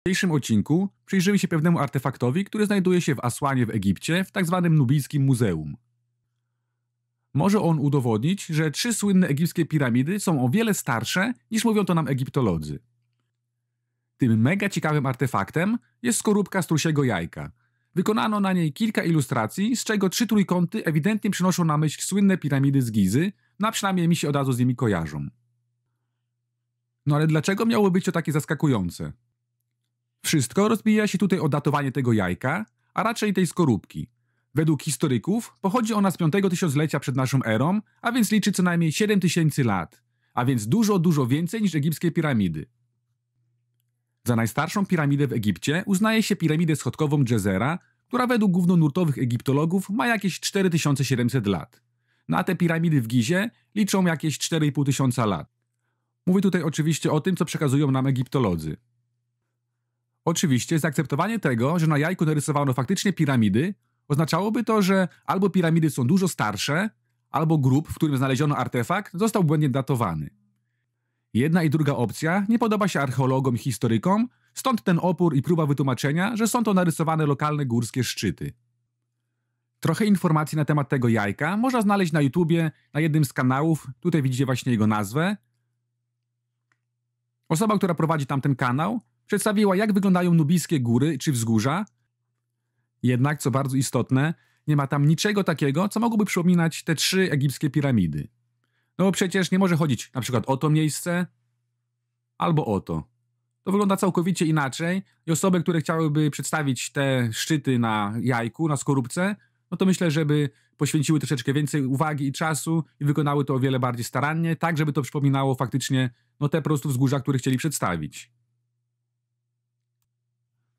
W dzisiejszym odcinku przyjrzymy się pewnemu artefaktowi, który znajduje się w Asłanie w Egipcie, w tzw. Tak nubijskim Muzeum. Może on udowodnić, że trzy słynne egipskie piramidy są o wiele starsze niż mówią to nam egiptolodzy. Tym mega ciekawym artefaktem jest skorupka strusiego jajka. Wykonano na niej kilka ilustracji, z czego trzy trójkąty ewidentnie przynoszą na myśl słynne piramidy z Gizy, no a przynajmniej mi się od razu z nimi kojarzą. No ale dlaczego miało być to takie zaskakujące? Wszystko rozbija się tutaj o datowanie tego jajka, a raczej tej skorupki. Według historyków pochodzi ona z 5 tysiąclecia przed naszą erą, a więc liczy co najmniej 7000 lat, a więc dużo, dużo więcej niż egipskie piramidy. Za najstarszą piramidę w Egipcie uznaje się piramidę schodkową Djezera, która według głównonurtowych egiptologów ma jakieś 4700 lat. Na te piramidy w Gizie liczą jakieś 4500 lat. Mówię tutaj oczywiście o tym, co przekazują nam egiptolodzy. Oczywiście zaakceptowanie tego, że na jajku narysowano faktycznie piramidy, oznaczałoby to, że albo piramidy są dużo starsze, albo grób, w którym znaleziono artefakt, został błędnie datowany. Jedna i druga opcja nie podoba się archeologom i historykom, stąd ten opór i próba wytłumaczenia, że są to narysowane lokalne górskie szczyty. Trochę informacji na temat tego jajka można znaleźć na YouTubie, na jednym z kanałów, tutaj widzicie właśnie jego nazwę. Osoba, która prowadzi tamten kanał, Przedstawiła, jak wyglądają nubijskie góry czy wzgórza. Jednak, co bardzo istotne, nie ma tam niczego takiego, co mogłoby przypominać te trzy egipskie piramidy. No bo przecież nie może chodzić na przykład o to miejsce albo o to. To wygląda całkowicie inaczej i osoby, które chciałyby przedstawić te szczyty na jajku, na skorupce, no to myślę, żeby poświęciły troszeczkę więcej uwagi i czasu i wykonały to o wiele bardziej starannie, tak żeby to przypominało faktycznie no te po prostu wzgórza, które chcieli przedstawić.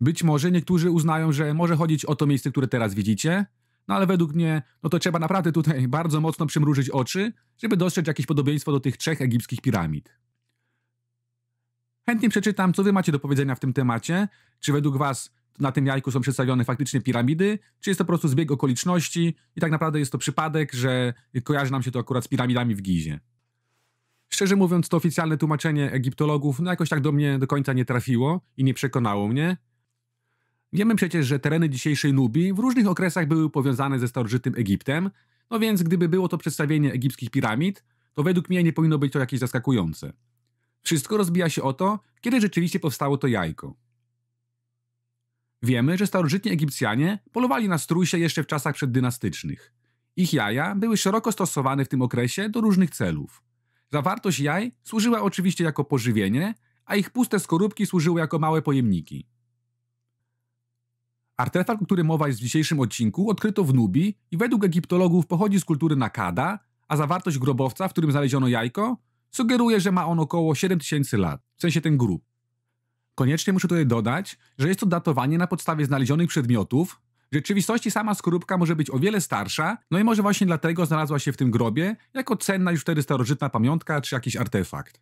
Być może niektórzy uznają, że może chodzić o to miejsce, które teraz widzicie, no ale według mnie, no to trzeba naprawdę tutaj bardzo mocno przymrużyć oczy, żeby dostrzec jakieś podobieństwo do tych trzech egipskich piramid. Chętnie przeczytam, co wy macie do powiedzenia w tym temacie. Czy według was na tym jajku są przedstawione faktycznie piramidy, czy jest to po prostu zbieg okoliczności i tak naprawdę jest to przypadek, że kojarzy nam się to akurat z piramidami w Gizie. Szczerze mówiąc, to oficjalne tłumaczenie egiptologów no jakoś tak do mnie do końca nie trafiło i nie przekonało mnie. Wiemy przecież, że tereny dzisiejszej Nubii w różnych okresach były powiązane ze starożytnym Egiptem, no więc gdyby było to przedstawienie egipskich piramid, to według mnie nie powinno być to jakieś zaskakujące. Wszystko rozbija się o to, kiedy rzeczywiście powstało to jajko. Wiemy, że starożytni Egipcjanie polowali na strusie jeszcze w czasach przeddynastycznych. Ich jaja były szeroko stosowane w tym okresie do różnych celów. Zawartość jaj służyła oczywiście jako pożywienie, a ich puste skorupki służyły jako małe pojemniki. Artefakt, o którym mowa jest w dzisiejszym odcinku, odkryto w Nubii i według egiptologów pochodzi z kultury Nakada, a zawartość grobowca, w którym znaleziono jajko, sugeruje, że ma on około 7000 lat, w sensie ten grób. Koniecznie muszę tutaj dodać, że jest to datowanie na podstawie znalezionych przedmiotów. W rzeczywistości sama skorupka może być o wiele starsza, no i może właśnie dlatego znalazła się w tym grobie jako cenna już wtedy starożytna pamiątka czy jakiś artefakt.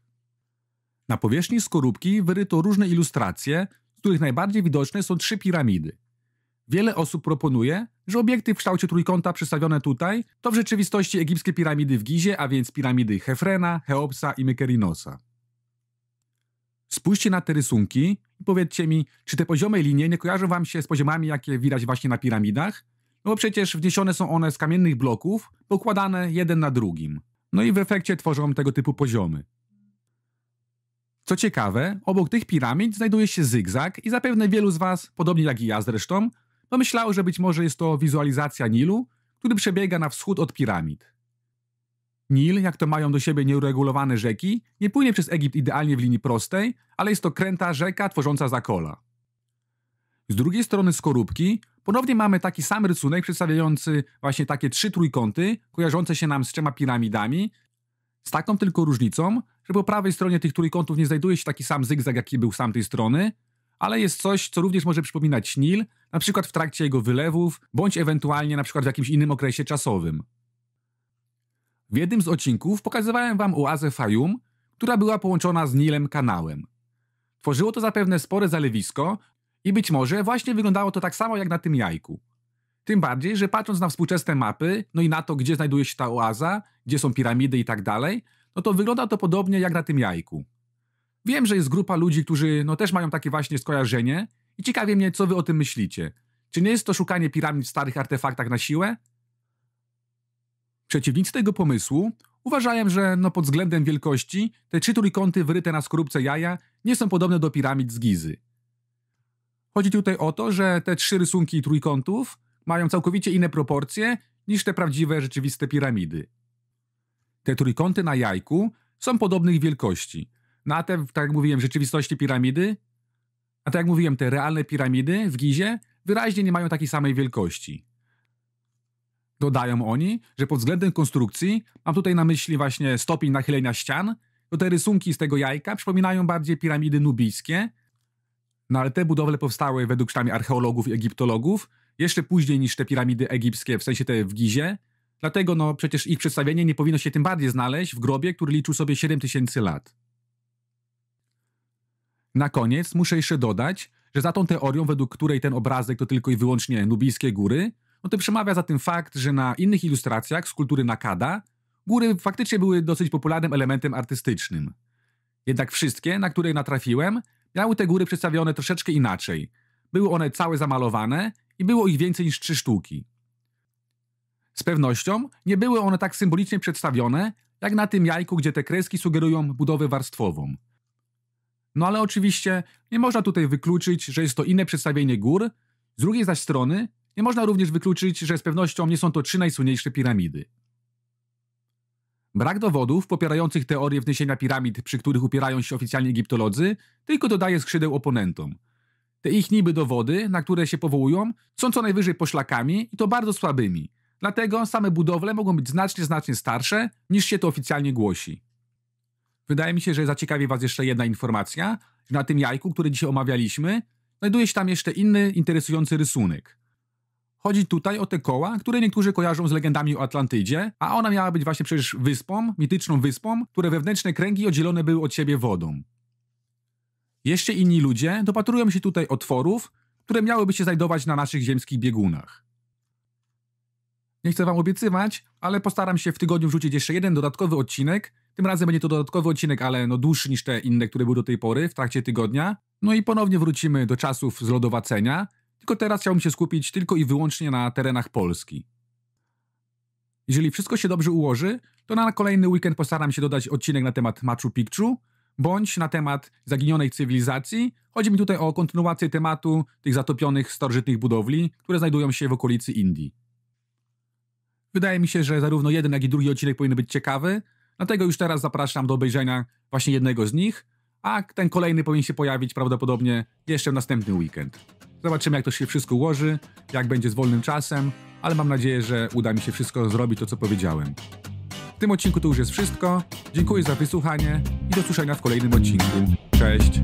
Na powierzchni skorupki wyryto różne ilustracje, z których najbardziej widoczne są trzy piramidy – Wiele osób proponuje, że obiekty w kształcie trójkąta przedstawione tutaj to w rzeczywistości egipskie piramidy w Gizie, a więc piramidy Hefrena, Cheopsa i Mykerinosa. Spójrzcie na te rysunki i powiedzcie mi, czy te poziome linie nie kojarzą wam się z poziomami, jakie widać właśnie na piramidach? No bo przecież wniesione są one z kamiennych bloków, pokładane jeden na drugim. No i w efekcie tworzą tego typu poziomy. Co ciekawe, obok tych piramid znajduje się zygzak i zapewne wielu z was, podobnie jak i ja zresztą, Pomyślały, że być może jest to wizualizacja Nilu, który przebiega na wschód od piramid. Nil, jak to mają do siebie nieuregulowane rzeki, nie płynie przez Egipt idealnie w linii prostej, ale jest to kręta rzeka tworząca zakola. Z drugiej strony skorupki ponownie mamy taki sam rysunek przedstawiający właśnie takie trzy trójkąty kojarzące się nam z trzema piramidami, z taką tylko różnicą, że po prawej stronie tych trójkątów nie znajduje się taki sam zygzak, jaki był z tamtej strony, ale jest coś, co również może przypominać Nil, na przykład w trakcie jego wylewów, bądź ewentualnie na przykład w jakimś innym okresie czasowym. W jednym z odcinków pokazywałem wam oazę Fayum, która była połączona z Nilem kanałem. Tworzyło to zapewne spore zalewisko i być może właśnie wyglądało to tak samo jak na tym jajku. Tym bardziej, że patrząc na współczesne mapy, no i na to, gdzie znajduje się ta oaza, gdzie są piramidy i tak dalej, no to wygląda to podobnie jak na tym jajku. Wiem, że jest grupa ludzi, którzy no też mają takie właśnie skojarzenie i ciekawie mnie, co wy o tym myślicie. Czy nie jest to szukanie piramid w starych artefaktach na siłę? Przeciwnicy tego pomysłu uważają, że no pod względem wielkości te trzy trójkąty wyryte na skorupce jaja nie są podobne do piramid z Gizy. Chodzi tutaj o to, że te trzy rysunki trójkątów mają całkowicie inne proporcje niż te prawdziwe, rzeczywiste piramidy. Te trójkąty na jajku są podobnych wielkości – no a te, tak jak mówiłem, rzeczywistości piramidy, a tak jak mówiłem, te realne piramidy w Gizie wyraźnie nie mają takiej samej wielkości. Dodają oni, że pod względem konstrukcji, mam tutaj na myśli właśnie stopień nachylenia ścian, to te rysunki z tego jajka przypominają bardziej piramidy nubijskie, no ale te budowle powstały według sztamie archeologów i egiptologów jeszcze później niż te piramidy egipskie, w sensie te w Gizie, dlatego no przecież ich przedstawienie nie powinno się tym bardziej znaleźć w grobie, który liczył sobie 7000 lat. Na koniec muszę jeszcze dodać, że za tą teorią, według której ten obrazek to tylko i wyłącznie nubijskie góry, no to przemawia za tym fakt, że na innych ilustracjach z kultury Nakada góry faktycznie były dosyć popularnym elementem artystycznym. Jednak wszystkie, na które natrafiłem, miały te góry przedstawione troszeczkę inaczej. Były one całe zamalowane i było ich więcej niż trzy sztuki. Z pewnością nie były one tak symbolicznie przedstawione, jak na tym jajku, gdzie te kreski sugerują budowę warstwową. No ale oczywiście nie można tutaj wykluczyć, że jest to inne przedstawienie gór. Z drugiej zaś strony nie można również wykluczyć, że z pewnością nie są to trzy najsłynniejsze piramidy. Brak dowodów popierających teorię wniesienia piramid, przy których upierają się oficjalnie egiptolodzy, tylko dodaje skrzydeł oponentom. Te ich niby dowody, na które się powołują, są co najwyżej poszlakami i to bardzo słabymi. Dlatego same budowle mogą być znacznie, znacznie starsze niż się to oficjalnie głosi. Wydaje mi się, że zaciekawi Was jeszcze jedna informacja, że na tym jajku, który dzisiaj omawialiśmy, znajduje się tam jeszcze inny interesujący rysunek. Chodzi tutaj o te koła, które niektórzy kojarzą z legendami o Atlantydzie, a ona miała być właśnie przecież wyspą, mityczną wyspą, które wewnętrzne kręgi oddzielone były od siebie wodą. Jeszcze inni ludzie dopatrują się tutaj otworów, które miałyby się znajdować na naszych ziemskich biegunach. Nie chcę wam obiecywać, ale postaram się w tygodniu wrzucić jeszcze jeden dodatkowy odcinek, tym razem będzie to dodatkowy odcinek, ale no dłuższy niż te inne, które były do tej pory w trakcie tygodnia. No i ponownie wrócimy do czasów zlodowacenia, tylko teraz chciałbym się skupić tylko i wyłącznie na terenach Polski. Jeżeli wszystko się dobrze ułoży, to na kolejny weekend postaram się dodać odcinek na temat Machu Picchu, bądź na temat zaginionej cywilizacji. Chodzi mi tutaj o kontynuację tematu tych zatopionych starożytnych budowli, które znajdują się w okolicy Indii. Wydaje mi się, że zarówno jeden, jak i drugi odcinek powinny być ciekawy, Dlatego już teraz zapraszam do obejrzenia właśnie jednego z nich, a ten kolejny powinien się pojawić prawdopodobnie jeszcze w następny weekend. Zobaczymy, jak to się wszystko ułoży, jak będzie z wolnym czasem, ale mam nadzieję, że uda mi się wszystko zrobić to, co powiedziałem. W tym odcinku to już jest wszystko. Dziękuję za wysłuchanie i do słyszenia w kolejnym odcinku. Cześć!